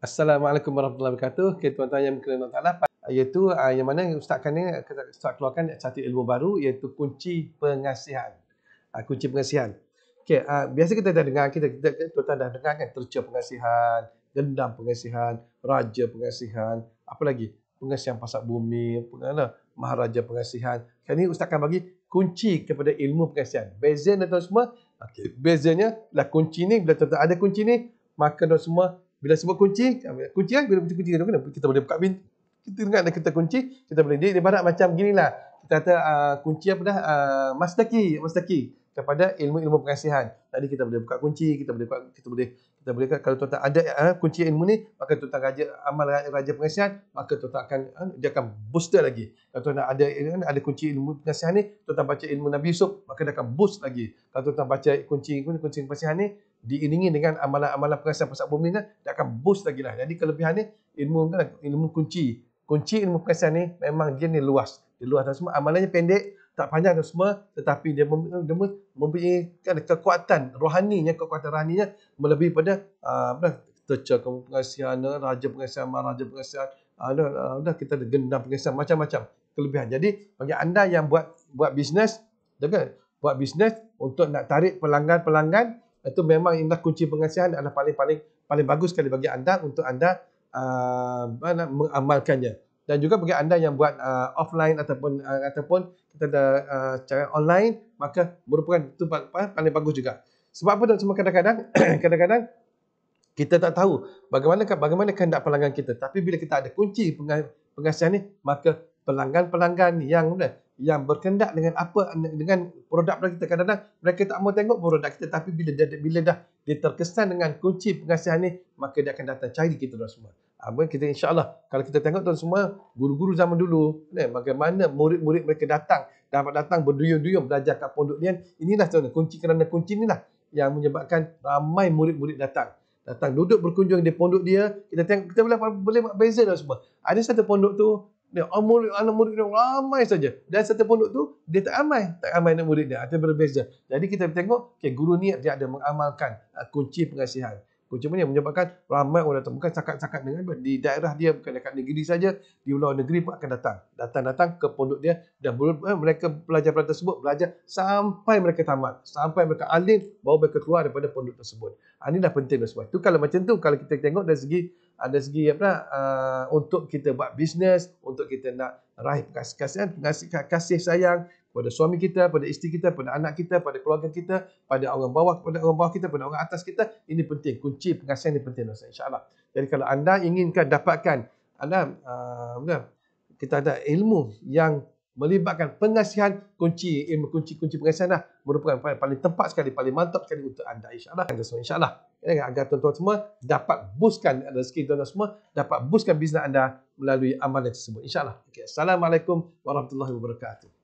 Assalamualaikum warahmatullahi wabarakatuh. Okay, tuan-tuan yang berkenan dengan Allah. Iaitu uh, yang mana Ustaz kan Ustaz eh, keluarkan satu ilmu baru iaitu kunci pengasihan. Uh, kunci pengasihan. Okay, uh, ah, biasa kita dah dengar, kita, kita, kita tuan-tuan dah dengar kan terca pengasihan, gendam pengasihan, raja pengasihan, apa lagi? Pengasihan pasak bumi, pengana, lah, maharaja pengasihan. Kali ini Ustaz akan bagi kunci kepada ilmu pengasihan. Beza dan semua, okay. bezanya lah kunci ni, bila tuan-tuan ada kunci ni, maka tuan semua bila sebut kunci, kunci kan? Bila kunci-kunci kena, kita boleh buka pintu. Kita dengar ada kita kunci, kita boleh. Dia ibarat macam gini lah. Kita kata uh, kunci apa dah? Uh, master key, master key. Kepada ilmu-ilmu pengasihan. Tadi kita boleh buka kunci, kita boleh buka, kita boleh. Kita boleh kalau tuan tak ada uh, kunci ilmu ni, maka tuan tak raja, amal raja pengasihan, maka tuan tak akan, uh, dia akan booster lagi. Kalau tuan-tuan ada, ada kunci ilmu pengasihan ni, tuan tak baca ilmu Nabi Yusuf, maka dia akan boost lagi. Kalau tuan tak baca kunci, kunci pengasihan ni, diiringi dengan amalan-amalan pengasian pasal bumi ni dia akan boost lagi lah. Jadi kelebihan ni ilmu kan ilmu kunci. Kunci ilmu pengasian ni memang dia ni luas. Dia luas dan semua amalannya pendek, tak panjang dan semua tetapi dia mem mempunyai kan, kekuatan rohaninya, kekuatan rohaninya melebihi pada ah, apa uh, teca kamu pengasian, eh, raja pengasian, raja pengasian, ada ah, uh, ah, kita ada gendam pengasian macam-macam kelebihan. Jadi bagi anda yang buat buat bisnes, dengar buat bisnes untuk nak tarik pelanggan-pelanggan itu memang inilah kunci pengasihan adalah paling-paling paling bagus sekali bagi anda untuk anda uh, mengamalkannya dan juga bagi anda yang buat uh, offline ataupun uh, ataupun kita ada uh, cara online maka merupakan itu paling bagus juga sebab apa semua kadang-kadang kadang-kadang kita tak tahu bagaimana bagaimana kehendak pelanggan kita tapi bila kita ada kunci pengasihan ni maka pelanggan-pelanggan yang yang berkendak dengan apa dengan produk produk kita kadang-kadang mereka tak mau tengok produk kita tapi bila dia bila dah dia terkesan dengan kunci pengasihan ni maka dia akan datang cari kita dah semua apa ah, kita insya Allah kalau kita tengok tuan semua guru-guru zaman dulu ni eh, bagaimana murid-murid mereka datang dapat datang berduyun-duyun belajar kat pondok dia. inilah tuan kunci kerana kunci inilah yang menyebabkan ramai murid-murid datang datang duduk berkunjung di pondok dia kita tengok kita boleh boleh buat beza dah semua ada satu pondok tu dia anak ah, murid, anak murid dia ramai saja. Dan satu pondok tu dia tak ramai, tak ramai anak murid dia. Ada berbeza. Jadi kita tengok, okay, guru niat dia ada mengamalkan uh, kunci pengasihan. Kucing mana yang menyebabkan ramai orang datang. Bukan cakap-cakap dengan di daerah dia, bukan dekat negeri saja, di luar negeri pun akan datang. Datang-datang ke pondok dia dan eh, mereka belajar pelajar tersebut belajar sampai mereka tamat. Sampai mereka alim, baru mereka keluar daripada pondok tersebut. Ha, ini dah penting sebab itu. Kalau macam tu, kalau kita tengok dari segi ada ah, segi apa uh, untuk kita buat bisnes, untuk kita nak raih kasih kasihan, kasih, kasih sayang, pada suami kita, pada isteri kita, pada anak kita, pada keluarga kita, pada orang bawah, pada orang bawah kita, pada orang atas kita. Ini penting. Kunci pengasihan ini penting. InsyaAllah. Jadi kalau anda inginkan dapatkan anda, uh, kita ada ilmu yang melibatkan pengasihan kunci ilmu kunci kunci pengasihan lah merupakan paling, paling tempat sekali paling mantap sekali untuk anda insyaallah anda semua insyaallah ya, agar tuan-tuan semua dapat buskan rezeki tuan-tuan semua dapat buskan bisnes anda melalui amalan tersebut insyaallah okay. assalamualaikum warahmatullahi wabarakatuh